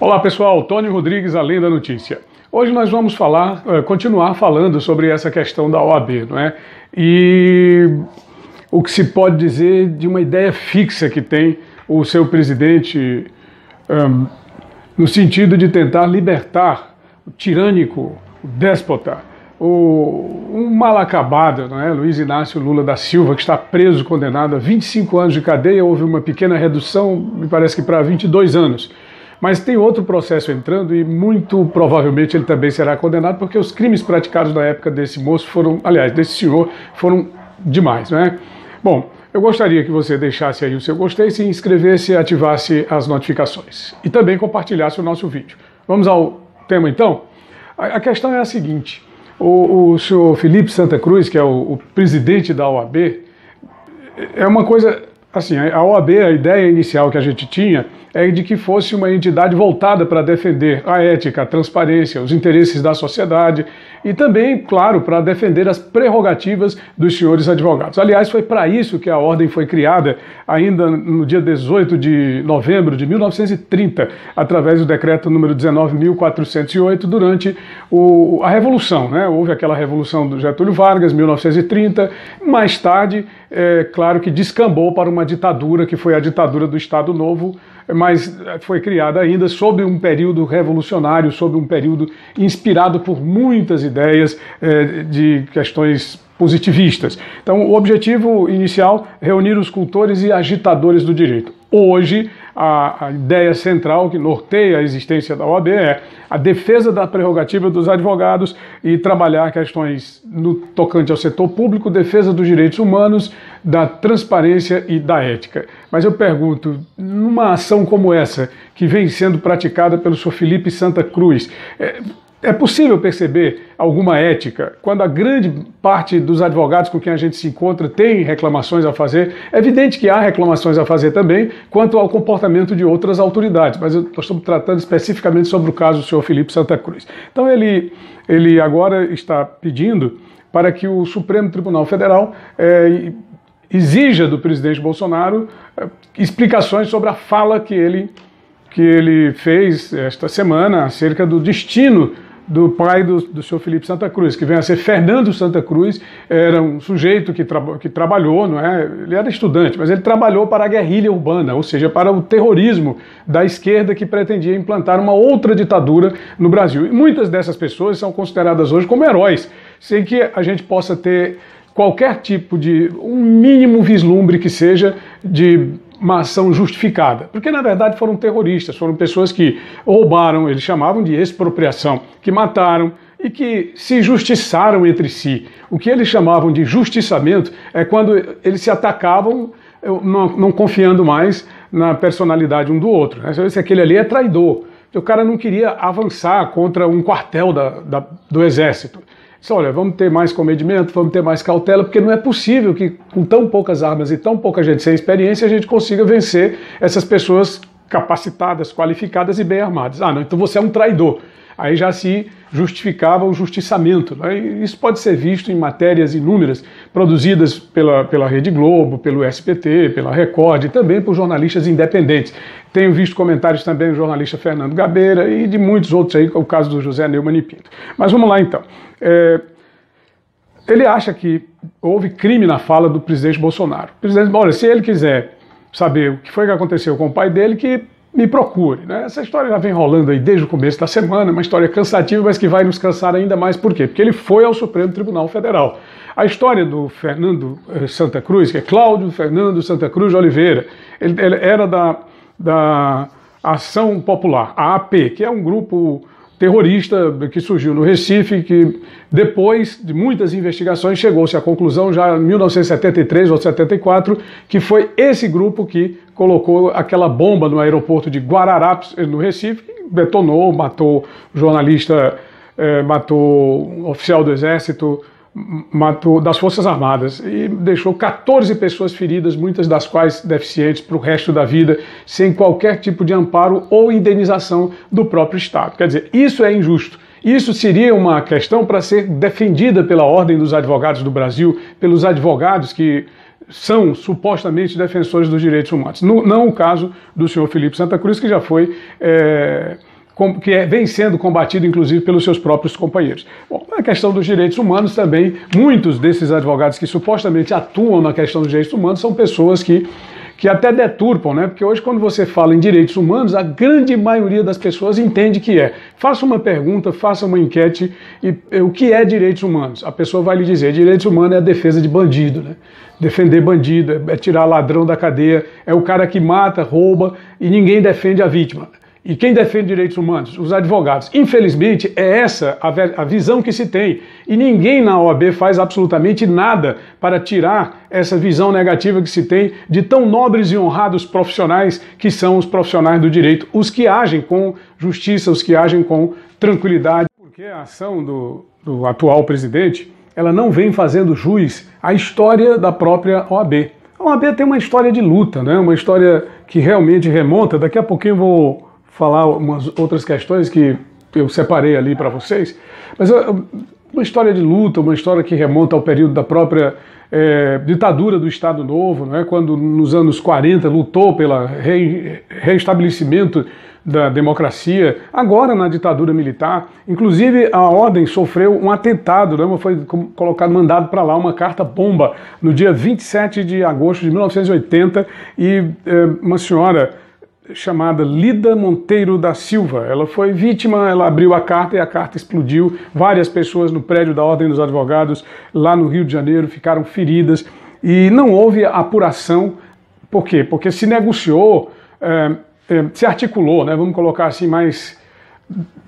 Olá pessoal, Tony Rodrigues, além da notícia. Hoje nós vamos falar, eh, continuar falando sobre essa questão da OAB, não é? E o que se pode dizer de uma ideia fixa que tem o seu presidente um, ehm, no sentido de tentar libertar o tirânico, o déspota, o, um mal acabado, não é? Luiz Inácio Lula da Silva, que está preso, condenado a 25 anos de cadeia, houve uma pequena redução, me parece que para 22 anos. Mas tem outro processo entrando e muito provavelmente ele também será condenado porque os crimes praticados na época desse moço foram, aliás, desse senhor, foram demais, né? Bom, eu gostaria que você deixasse aí o seu gostei, se inscrevesse e ativasse as notificações. E também compartilhasse o nosso vídeo. Vamos ao tema então? A questão é a seguinte: o, o senhor Felipe Santa Cruz, que é o, o presidente da OAB, é uma coisa Assim, a OAB, a ideia inicial que a gente tinha é de que fosse uma entidade voltada para defender a ética, a transparência, os interesses da sociedade, e também, claro, para defender as prerrogativas dos senhores advogados. Aliás, foi para isso que a ordem foi criada, ainda no dia 18 de novembro de 1930, através do decreto número 19.408, durante o, a Revolução. Né? Houve aquela Revolução do Getúlio Vargas, 1930. Mais tarde, é claro que descambou para uma ditadura, que foi a ditadura do Estado Novo mas eh, foi criada ainda sob um período revolucionário, sob um período inspirado por muitas ideias eh, de questões positivistas. Então, o objetivo inicial reunir os cultores e agitadores do direito. Hoje, a, a ideia central que norteia a existência da OAB é a defesa da prerrogativa dos advogados e trabalhar questões no tocante ao setor público, defesa dos direitos humanos, da transparência e da ética. Mas eu pergunto, numa ação como essa, que vem sendo praticada pelo Sr. Felipe Santa Cruz, é, é possível perceber alguma ética quando a grande parte dos advogados com quem a gente se encontra tem reclamações a fazer. É evidente que há reclamações a fazer também quanto ao comportamento de outras autoridades, mas eu, nós estamos tratando especificamente sobre o caso do senhor Felipe Santa Cruz. Então ele, ele agora está pedindo para que o Supremo Tribunal Federal é, exija do presidente Bolsonaro é, explicações sobre a fala que ele que ele fez esta semana acerca do destino do pai do, do senhor Felipe Santa Cruz, que vem a ser Fernando Santa Cruz, era um sujeito que, tra que trabalhou, não é? Ele era estudante, mas ele trabalhou para a guerrilha urbana, ou seja, para o terrorismo da esquerda que pretendia implantar uma outra ditadura no Brasil. E muitas dessas pessoas são consideradas hoje como heróis, sem que a gente possa ter qualquer tipo de um mínimo vislumbre que seja de uma ação justificada, porque na verdade foram terroristas, foram pessoas que roubaram, eles chamavam de expropriação, que mataram e que se justiçaram entre si. O que eles chamavam de justiçamento é quando eles se atacavam, eh, não, não confiando mais na personalidade um do outro. Né? Se aquele ali é traidor, então, o cara não queria avançar contra um quartel da, da, do exército. Disse, olha, vamos ter mais comedimento, vamos ter mais cautela, porque não é possível que com tão poucas armas e tão pouca gente sem experiência a gente consiga vencer essas pessoas capacitadas, qualificadas e bem armadas. Ah, não, então você é um traidor aí já se justificava o justiçamento. Né? Isso pode ser visto em matérias inúmeras produzidas pela, pela Rede Globo, pelo SPT, pela Record e também por jornalistas independentes. Tenho visto comentários também do jornalista Fernando Gabeira e de muitos outros aí, o caso do José Neumann e Pinto. Mas vamos lá então. É... ele acha que houve crime na fala do presidente Bolsonaro. O presidente, olha, se ele quiser saber o que foi que aconteceu com o pai dele, que me procure. Né? Essa história já vem rolando aí desde o começo da semana, uma história cansativa, mas que vai nos cansar ainda mais. Por quê? Porque ele foi ao Supremo Tribunal Federal. A história do Fernando eh, Santa Cruz, que é Cláudio Fernando Santa Cruz de Oliveira, ele, ele era da, da Ação Popular, a AP, que é um grupo terrorista que surgiu no Recife, que depois de muitas investigações chegou-se à conclusão, já em 1973 ou 74, que foi esse grupo que colocou aquela bomba no aeroporto de Guararapes, eh, no Recife, detonou, matou jornalista, eh, matou um oficial do exército, matou das Forças Armadas e deixou 14 pessoas feridas, muitas das quais deficientes para o resto da vida, sem qualquer tipo de amparo ou indenização do próprio Estado. Quer dizer, isso é injusto. Isso seria uma questão para ser defendida pela Ordem dos Advogados do Brasil, pelos advogados que são supostamente defensores dos direitos humanos. No, não o caso do senhor Felipe Santa Cruz, que já foi é, que é, vem sendo combatido, inclusive, pelos seus próprios companheiros. Bom, a questão dos direitos humanos também, muitos desses advogados que supostamente atuam na questão dos direitos humanos são pessoas que que até deturpam, né? Porque hoje, quando você fala em direitos humanos, a grande maioria das pessoas entende que é. Faça uma pergunta, faça uma enquete e o que é direitos humanos? A pessoa vai lhe dizer: direitos humanos é a defesa de bandido, né? Defender bandido, é, é tirar ladrão da cadeia, é o cara que mata, rouba e ninguém defende a vítima. E quem defende direitos humanos? Os advogados. Infelizmente, é essa a, visão que se tem. E ninguém na OAB faz absolutamente nada para tirar essa visão negativa que se tem de tão nobres e honrados profissionais que são os profissionais do direito, os que agem com justiça, os que agem com tranquilidade. Porque a ação do, do atual presidente, ela não vem fazendo juiz à história da própria OAB. A OAB tem uma história de luta, né? uma história que realmente remonta. Daqui a pouquinho vou falar umas outras questões que eu separei ali para vocês, mas ah, uma história de luta, uma história que remonta ao período da própria é, ditadura do Estado Novo, é? quando nos anos 40 lutou pelo re, reestabelecimento da democracia, agora na ditadura militar, inclusive a ordem sofreu um atentado, é? foi colocado, mandado para lá uma carta-bomba no dia 27 de agosto de 1980 e é, uma senhora chamada Lida Monteiro da Silva. Ela foi vítima, ela abriu a carta e a carta explodiu. Várias pessoas no prédio da Ordem dos Advogados, lá no Rio de Janeiro, ficaram feridas e não houve apuração. Por quê? Porque se negociou, é, é, se articulou, né? vamos colocar assim mais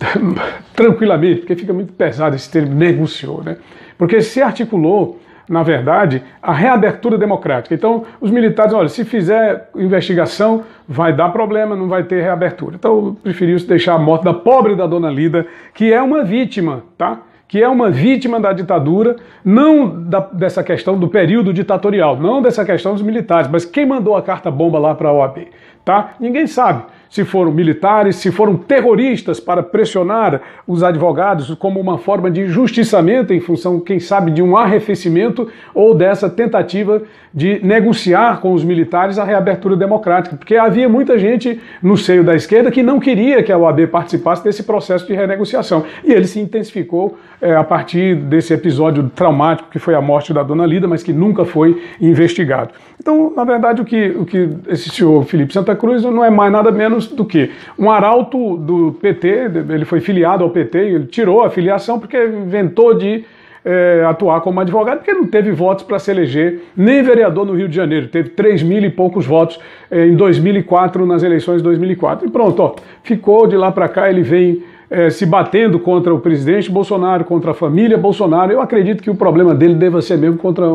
tranquilamente, porque fica muito pesado esse termo negociou, né? porque se articulou na verdade, a reabertura democrática. Então, os militares, olha, se fizer investigação, vai dar problema, não vai ter reabertura. Então, preferiu deixar a morte da pobre da dona Lida, que é uma vítima, tá? que é uma vítima da ditadura, não da, dessa questão do período ditatorial, não dessa questão dos militares, mas quem mandou a carta bomba lá para a OAB, tá? Ninguém sabe se foram militares, se foram terroristas para pressionar os advogados como uma forma de injustiçamento em função, quem sabe, de um arrefecimento ou dessa tentativa de negociar com os militares a reabertura democrática, porque havia muita gente no seio da esquerda que não queria que a OAB participasse desse processo de renegociação. E ele se intensificou é, a partir desse episódio traumático que foi a morte da dona Lida, mas que nunca foi investigado. Então, na verdade, o que, o que esse senhor Felipe Santa Cruz não é mais nada menos do que um arauto do PT, ele foi filiado ao PT, ele tirou a filiação porque inventou de é, atuar como advogado, porque não teve votos para se eleger nem vereador no Rio de Janeiro. Teve 3 mil e poucos votos é, em 2004, nas eleições de 2004. E pronto, ó, ficou de lá para cá, ele vem é, se batendo contra o presidente Bolsonaro, contra a família Bolsonaro. Eu acredito que o problema dele deva ser mesmo contra.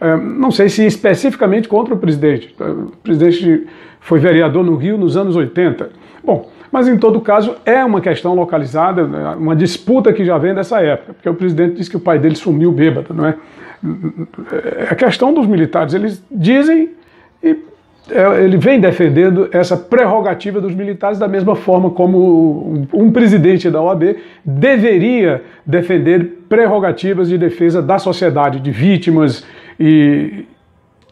É, não sei se especificamente contra o presidente. Eh, o presidente foi vereador no Rio nos anos 80. Bom, mas em todo caso é uma questão localizada, né, uma disputa que já vem dessa época, porque o presidente disse que o pai dele sumiu bêbado, não é? É questão dos militares, eles dizem e é, ele vem defendendo essa prerrogativa dos militares da mesma forma como um presidente da OAB deveria defender prerrogativas de defesa da sociedade, de vítimas e,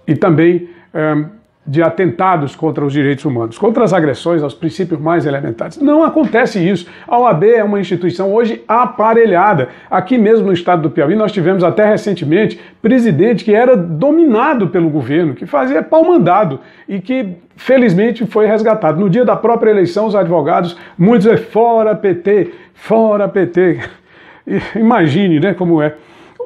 e também é, de atentados contra os direitos humanos, contra as agressões aos princípios mais elementares. Não acontece isso. A OAB é uma instituição hoje aparelhada. Aqui mesmo no estado do Piauí, nós tivemos até recentemente presidente que era dominado pelo governo, que fazia pau-mandado e que felizmente foi resgatado. No dia da própria eleição, os advogados, muitos é fora PT, fora PT. Imagine né, como é.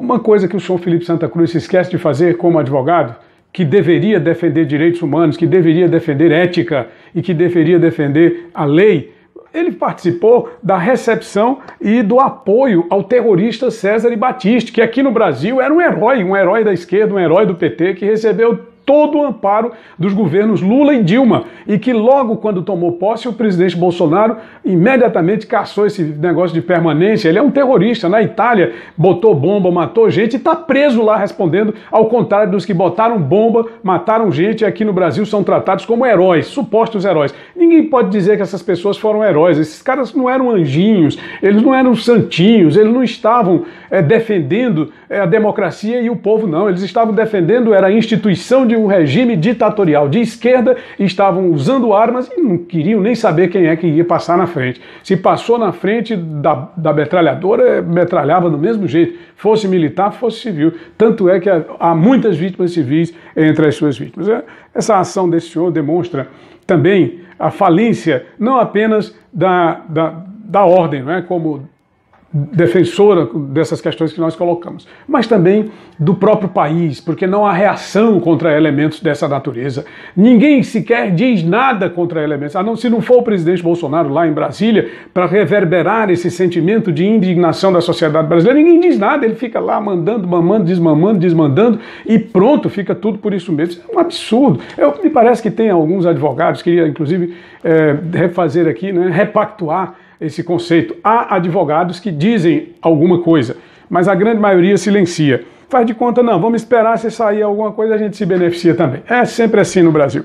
Uma coisa que o senhor Felipe Santa Cruz se esquece de fazer como advogado que deveria defender direitos humanos, que deveria defender ética e que deveria defender a lei, ele participou da recepção e do apoio ao terrorista César Batista, que aqui no Brasil era um herói, um herói da esquerda, um herói do PT, que recebeu todo o amparo dos governos Lula e Dilma, e que logo quando tomou posse, o presidente Bolsonaro imediatamente caçou esse negócio de permanência. Ele é um terrorista na Itália, botou bomba, matou gente e está preso lá respondendo, ao contrário dos que botaram bomba, mataram gente e aqui no Brasil são tratados como heróis, supostos heróis. Ninguém pode dizer que essas pessoas foram heróis, esses caras não eram anjinhos, eles não eram santinhos, eles não estavam é, defendendo é, a democracia e o povo, não. Eles estavam defendendo era a instituição de um regime ditatorial de esquerda estavam usando armas e não queriam nem saber quem é que ia passar na frente. Se passou na frente da, da metralhadora, metralhava do mesmo jeito, fosse militar, fosse civil. Tanto é que há muitas vítimas civis entre as suas vítimas. É, essa ação desse senhor demonstra também a falência, não apenas da, da, da ordem, não é? como defensora dessas questões que nós colocamos, mas também do próprio país, porque não há reação contra elementos dessa natureza. Ninguém sequer diz nada contra elementos, a não se não for o presidente Bolsonaro lá em Brasília para reverberar esse sentimento de indignação da sociedade brasileira. Ninguém diz nada, ele fica lá mandando, mamando, desmamando, desmandando e pronto, fica tudo por isso mesmo. é um absurdo. Eu, me parece que tem alguns advogados queria inclusive é, refazer aqui, né, repactuar esse conceito. Há advogados que dizem alguma coisa, mas a grande maioria silencia. Faz de conta, não, vamos esperar se sair alguma coisa, a gente se beneficia também. É sempre assim no Brasil.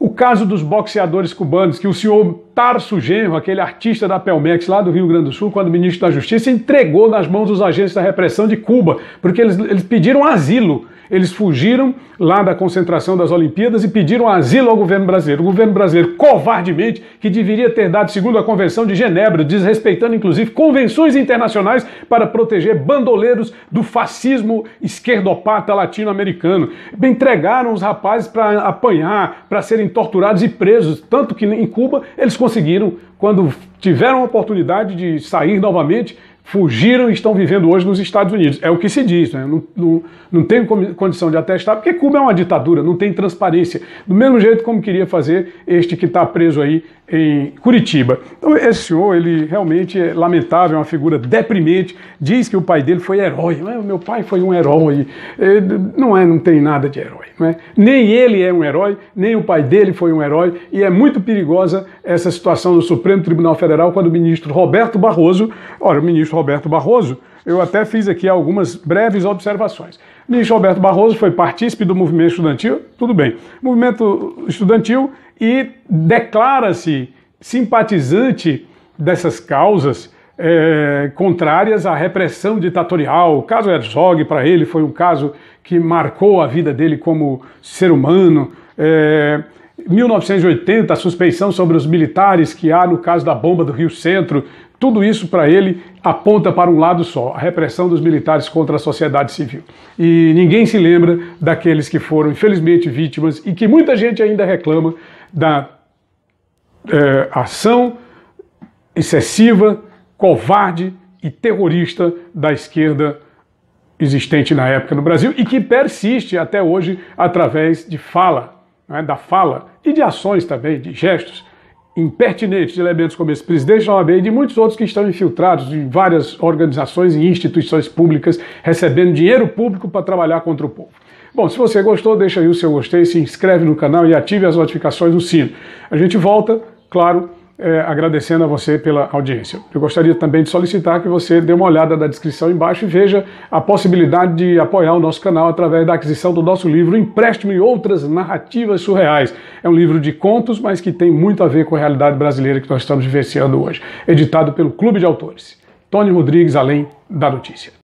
O caso dos boxeadores cubanos, que o senhor Tarso Genro, aquele artista da Pelmex lá do Rio Grande do Sul, quando ministro da Justiça, entregou nas mãos dos agentes da repressão de Cuba, porque eles, eles pediram asilo eles fugiram lá da concentração das Olimpíadas e pediram asilo ao governo brasileiro. O governo brasileiro, covardemente, que deveria ter dado, segundo a Convenção de Genebra, desrespeitando inclusive convenções internacionais para proteger bandoleiros do fascismo esquerdopata latino-americano. Entregaram os rapazes para apanhar, para serem torturados e presos, tanto que em Cuba eles conseguiram, quando tiveram a oportunidade de sair novamente, fugiram e estão vivendo hoje nos Estados Unidos. É o que se diz, né? não, não, não tem condição de atestar, porque Cuba é uma ditadura, não tem transparência. Do mesmo jeito como queria fazer este que está preso aí em Curitiba. Então esse senhor, ele realmente é lamentável, é uma figura deprimente, diz que o pai dele foi herói. Né? Meu pai foi um herói. É, não é, não tem nada de herói. Não é? Nem ele é um herói, nem o pai dele foi um herói, e é muito perigosa essa situação do Supremo Tribunal Federal quando o ministro Roberto Barroso, olha, o ministro Roberto Barroso, eu até fiz aqui algumas breves observações. Ministro Roberto Barroso foi partícipe do movimento estudantil, tudo bem, movimento estudantil e declara-se simpatizante dessas causas é, contrárias à repressão ditatorial. O caso Herzog, para ele, foi um caso que marcou a vida dele como ser humano. É, eh, 1980, a suspeição sobre os militares que há no caso da bomba do Rio Centro, tudo isso para ele aponta para um lado só, a repressão dos militares contra a sociedade civil. E ninguém se lembra daqueles que foram, infelizmente, vítimas e que muita gente ainda reclama da é, ação excessiva, covarde e terrorista da esquerda existente na época no Brasil e que persiste até hoje através de fala, né, da fala e de ações também, de gestos impertinentes de elementos como esse presidente da OAB e de muitos outros que estão infiltrados em várias organizações e instituições públicas recebendo dinheiro público para trabalhar contra o povo. Bom, se você gostou, deixa aí o seu gostei, se inscreve no canal e ative as notificações do sino. A gente volta, claro, é, agradecendo a você pela audiência. Eu gostaria também de solicitar que você dê uma olhada na descrição embaixo e veja a possibilidade de apoiar o nosso canal através da aquisição do nosso livro Empréstimo e Outras Narrativas Surreais. É um livro de contos, mas que tem muito a ver com a realidade brasileira que nós estamos vivenciando hoje. Editado pelo Clube de Autores. Tony Rodrigues, além da notícia.